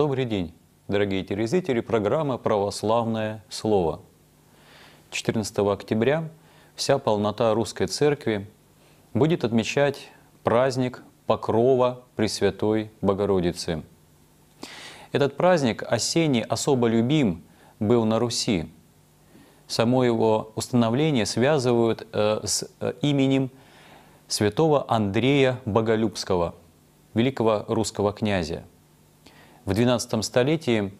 Добрый день, дорогие телезрители. Программа «Православное слово». 14 октября вся полнота Русской Церкви будет отмечать праздник Покрова Пресвятой Богородицы. Этот праздник осенний особо любим был на Руси. Само его установление связывают э, с э, именем святого Андрея Боголюбского, великого русского князя – в XII столетии,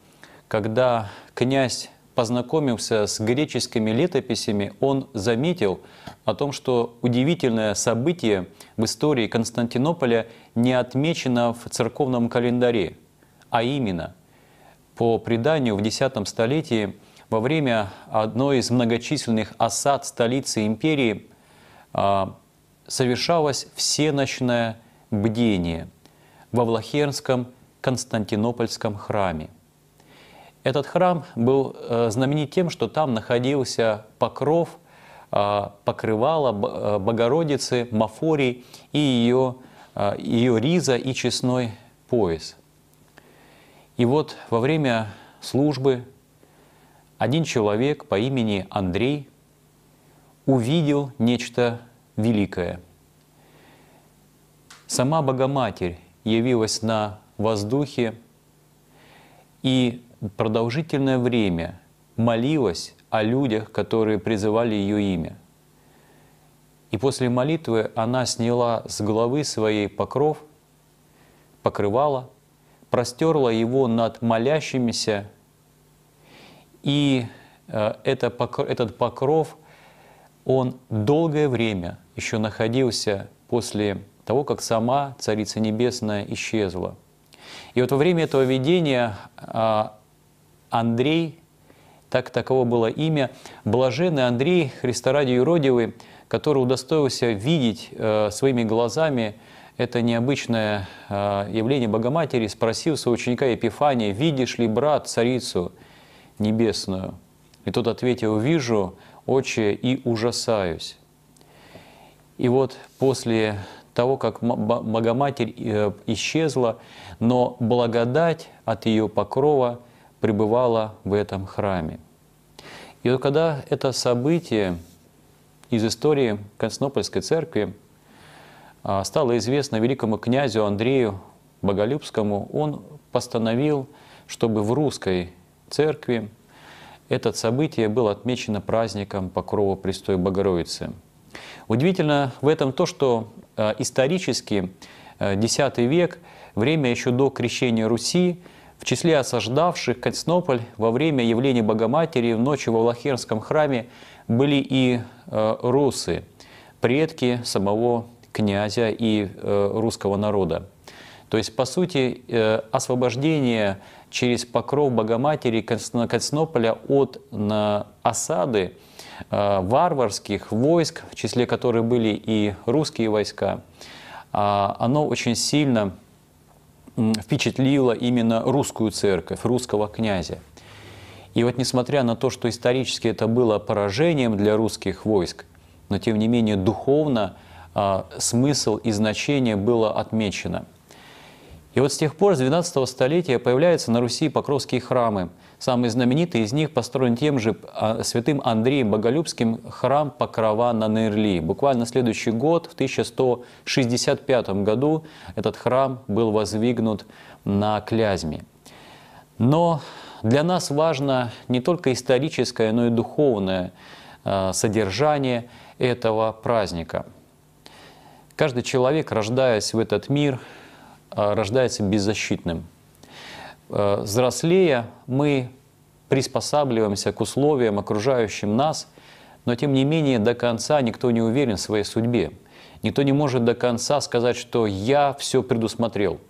когда князь познакомился с греческими летописями, он заметил о том, что удивительное событие в истории Константинополя не отмечено в церковном календаре, а именно, по преданию, в X столетии во время одной из многочисленных осад столицы империи а, совершалось всеночное бдение во Влахернском Константинопольском храме. Этот храм был э, знаменит тем, что там находился покров, э, покрывала э, Богородицы, Мафорий и ее, ее риза и честной пояс. И вот во время службы один человек по имени Андрей увидел нечто великое. Сама Богоматерь явилась на воздухе и продолжительное время молилась о людях, которые призывали ее имя. И после молитвы она сняла с головы своей покров, покрывала, простерла его над молящимися, и э, этот покров, он долгое время еще находился после того, как сама Царица Небесная исчезла – и вот во время этого видения а, Андрей, так таково было имя, блаженный Андрей Христа ради юродивый, который удостоился видеть э, своими глазами это необычное а, явление Богоматери, спросил своего ученика Епифания, «Видишь ли, брат, царицу небесную?» И тот ответил, «Вижу, отче, и ужасаюсь». И вот после того, как Богоматерь э, исчезла, но благодать от ее покрова пребывала в этом храме. И вот когда это событие из истории Константинопольской церкви а, стало известно великому князю Андрею Боголюбскому, он постановил, чтобы в русской церкви это событие было отмечено праздником Покрова Престой Богородицы. Удивительно в этом то, что Э, исторически X э, век, время еще до крещения Руси, в числе осаждавших Константинополь во время явления Богоматери в ночи во Влахернском храме были и э, русы, предки самого князя и русского народа. То есть, по сути, освобождение через покров Богоматери Константинополя от осады э, варварских войск, в числе которых были и русские войска, а, оно очень сильно впечатлило именно русскую церковь, русского князя. И вот несмотря на то, что исторически это было поражением для русских войск, но тем не менее духовно а, смысл и значение было отмечено – и вот с тех пор, с 12 столетия, появляются на Руси покровские храмы. Самый знаменитый из них построен тем же а, святым Андреем Боголюбским храм Покрова на Нерли. Буквально следующий год, в 1165 году, этот храм был воздвигнут на Клязьме. Но для нас важно не только историческое, но и духовное а, содержание этого праздника. Каждый человек, рождаясь в этот мир, Э, рождается беззащитным. Э, взрослея мы приспосабливаемся к условиям, окружающим нас, но тем не менее до конца никто не уверен в своей судьбе. Никто не может до конца сказать, что я все предусмотрел.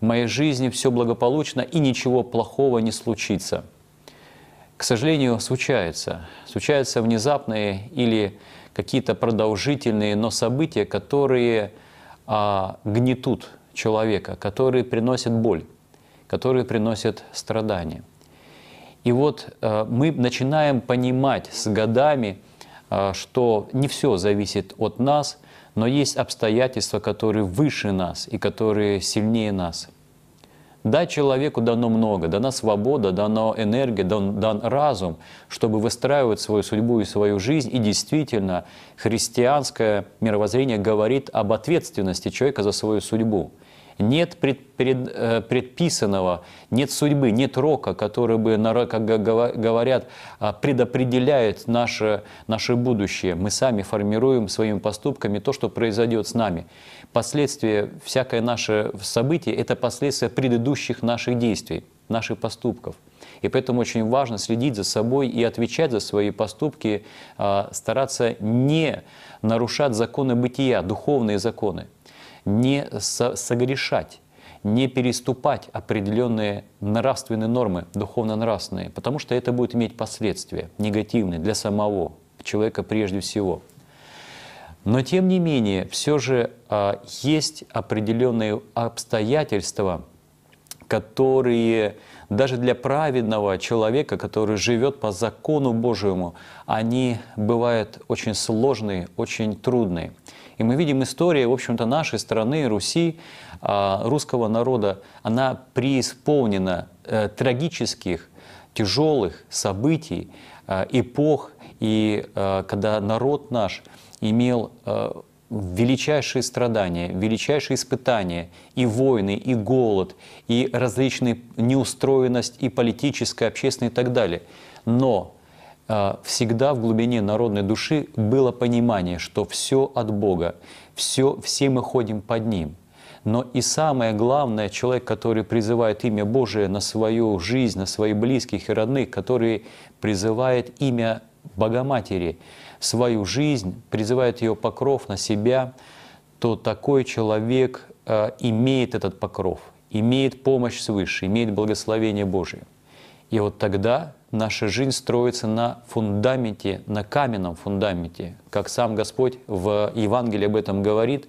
В моей жизни все благополучно и ничего плохого не случится. К сожалению, случается. Случаются внезапные или какие-то продолжительные, но события, которые а, гнетут человека, которые приносят боль, которые приносят страдания. И вот э, мы начинаем понимать с годами, э, что не все зависит от нас, но есть обстоятельства, которые выше нас и которые сильнее нас – да, человеку дано много, дана свобода, дана энергия, дан, дан разум, чтобы выстраивать свою судьбу и свою жизнь. И действительно, христианское мировоззрение говорит об ответственности человека за свою судьбу нет пред, пред, э, предписанного, нет судьбы, нет рока, который бы, как говорят, а, предопределяет наше, наше будущее. Мы сами формируем своими поступками то, что произойдет с нами. Последствия всякое наше событие – это последствия предыдущих наших действий, наших поступков. И поэтому очень важно следить за собой и отвечать за свои поступки, а, стараться не нарушать законы бытия, духовные законы не согрешать, не переступать определенные нравственные нормы, духовно-нравственные, потому что это будет иметь последствия негативные для самого человека прежде всего. Но тем не менее, все же а, есть определенные обстоятельства, которые даже для праведного человека, который живет по закону Божьему, они бывают очень сложные, очень трудные. И мы видим историю, в общем-то, нашей страны, Руси, а, русского народа, она преисполнена э, трагических, тяжелых событий, э, эпох, и э, когда народ наш имел величайшие страдания, величайшие испытания, и войны, и голод, и различные неустроенность, и политическая, общественная и так далее. Но а, всегда в глубине народной души было понимание, что все от Бога, все, все мы ходим под Ним. Но и самое главное, человек, который призывает имя Божие на свою жизнь, на своих близких и родных, который призывает имя Богоматери, свою жизнь, призывает ее покров на себя, то такой человек а, имеет этот покров, имеет помощь свыше, имеет благословение Божие. И вот тогда наша жизнь строится на фундаменте, на каменном фундаменте. Как сам Господь в Евангелии об этом говорит,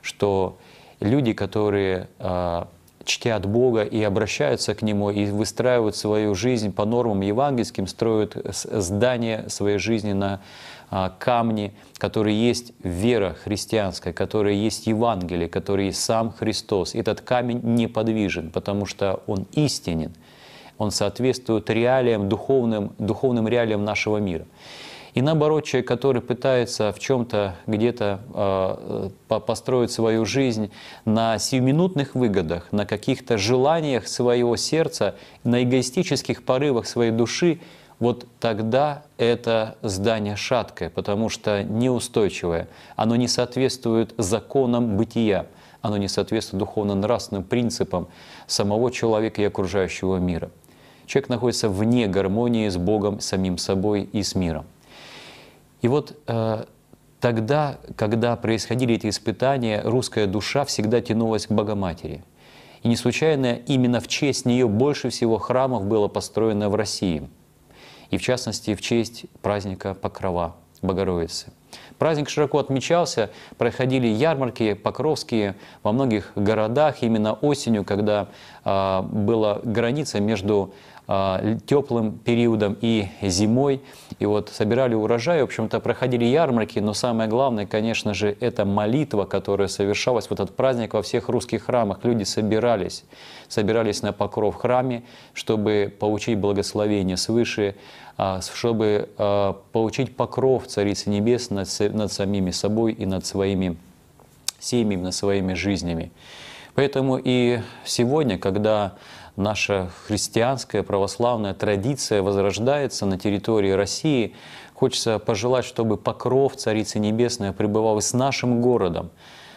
что люди, которые а, чтят Бога и обращаются к Нему, и выстраивают свою жизнь по нормам евангельским, строят здание своей жизни на а, камне, который есть вера христианская, которая есть Евангелие, который есть сам Христос. Этот камень неподвижен, потому что он истинен – он соответствует реалиям, духовным, духовным реалиям нашего мира. И наоборот, человек, который пытается в чем-то где-то э, построить свою жизнь на сиюминутных выгодах, на каких-то желаниях своего сердца, на эгоистических порывах своей души, вот тогда это здание шаткое, потому что неустойчивое. Оно не соответствует законам бытия, оно не соответствует духовно-нравственным принципам самого человека и окружающего мира человек находится вне гармонии с Богом, самим собой и с миром. И вот э, тогда, когда происходили эти испытания, русская душа всегда тянулась к Богоматери. И не случайно именно в честь нее больше всего храмов было построено в России. И в частности, в честь праздника Покрова Богородицы. Праздник широко отмечался, проходили ярмарки покровские во многих городах именно осенью, когда э, была граница между а, теплым периодом и зимой. И вот собирали урожай, в общем-то, проходили ярмарки, но самое главное, конечно же, это молитва, которая совершалась вот этот праздник во всех русских храмах. Люди собирались, собирались на покров храме, чтобы получить благословение свыше, а, чтобы а, получить покров Царицы Небес над, над самими собой и над своими семьями, над своими жизнями. Поэтому и сегодня, когда наша христианская православная традиция возрождается на территории России. Хочется пожелать, чтобы покров Царицы Небесной пребывал и с нашим городом,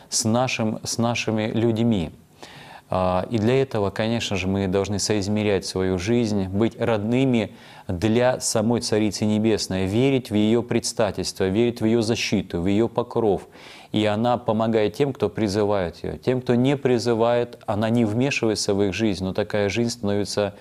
с, нашим, с нашими людьми. А, и для этого, конечно же, мы должны соизмерять свою жизнь, быть родными для самой Царицы Небесной, верить в ее предстательство, верить в ее защиту, в ее покров, и она помогает тем, кто призывает ее. Тем, кто не призывает, она не вмешивается в их жизнь, но такая жизнь становится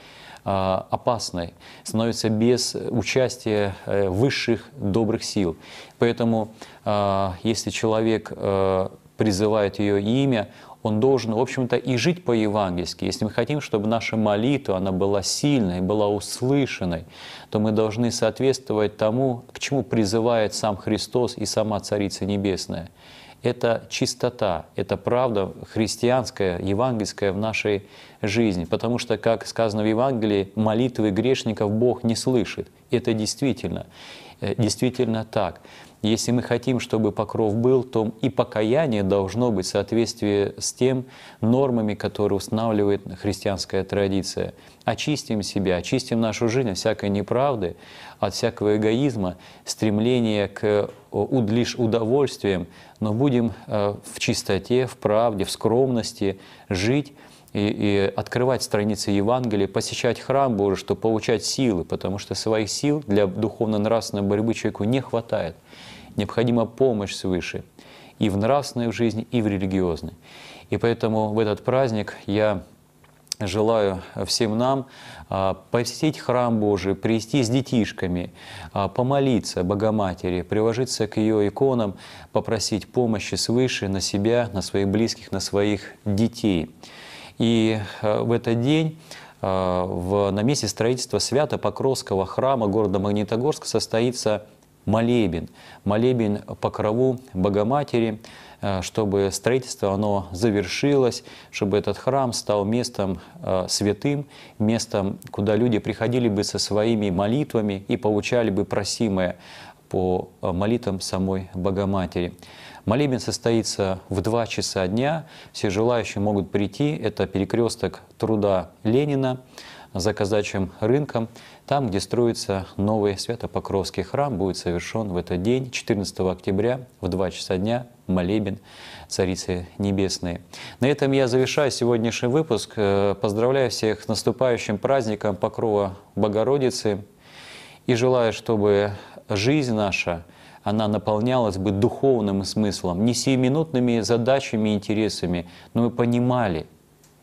а, опасной, становится без участия э, высших добрых сил. Поэтому, а, если человек э, призывает ее имя, он должен, в общем-то, и жить по-евангельски. Если мы хотим, чтобы наша молитва, она была сильной, была услышанной, то мы должны соответствовать тому, к чему призывает сам Христос и сама Царица Небесная. Это чистота, это правда христианская, евангельская в нашей жизни. Потому что, как сказано в Евангелии, молитвы грешников Бог не слышит. Это действительно, э, действительно так. Если мы хотим, чтобы покров был, то и покаяние должно быть в соответствии с тем нормами, которые устанавливает христианская традиция. Очистим себя, очистим нашу жизнь от всякой неправды, от всякого эгоизма, стремления к э, лишь удовольствиям, но будем э, в чистоте, в правде, в скромности жить и, и открывать страницы Евангелия, посещать храм Божий, чтобы получать силы, потому что своих сил для духовно-нравственной борьбы человеку не хватает. Необходима помощь свыше и в нравственной жизни, и в религиозной. И поэтому в этот праздник я желаю всем нам а, посетить храм Божий, прийти с детишками, а, помолиться Богоматери, приложиться к ее иконам, попросить помощи свыше на себя, на своих близких, на своих детей. И э, в этот день э, в, на месте строительства Свято-Покровского храма города Магнитогорска состоится молебен. Молебен покрову Богоматери, э, чтобы строительство оно завершилось, чтобы этот храм стал местом святым, местом, куда люди приходили бы со своими молитвами и получали бы просимое по молитвам самой Богоматери. Молебен состоится в 2 часа дня. Все желающие могут прийти. Это перекресток труда Ленина за казачьим рынком. Там, где строится новый Свято-Покровский храм, будет совершен в этот день, 14 октября, в 2 часа дня, молебен Царицы Небесной. На этом я завершаю сегодняшний выпуск. Э, поздравляю всех с наступающим праздником Покрова Богородицы и желаю, чтобы жизнь наша – она наполнялась бы духовным смыслом, не сиюминутными задачами и интересами, но мы понимали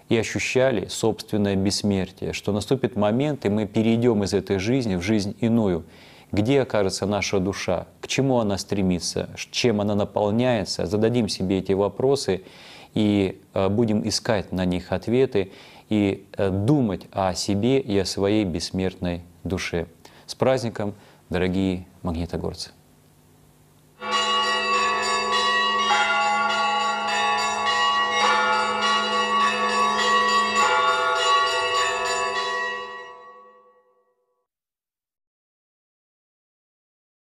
и ощущали собственное бессмертие, что наступит момент, и мы перейдем из этой жизни в жизнь иную. Где окажется наша душа? К чему она стремится? Чем она наполняется? Зададим себе эти вопросы и э, будем искать на них ответы и э, думать о себе и о своей бессмертной душе. С праздником, дорогие магнитогорцы!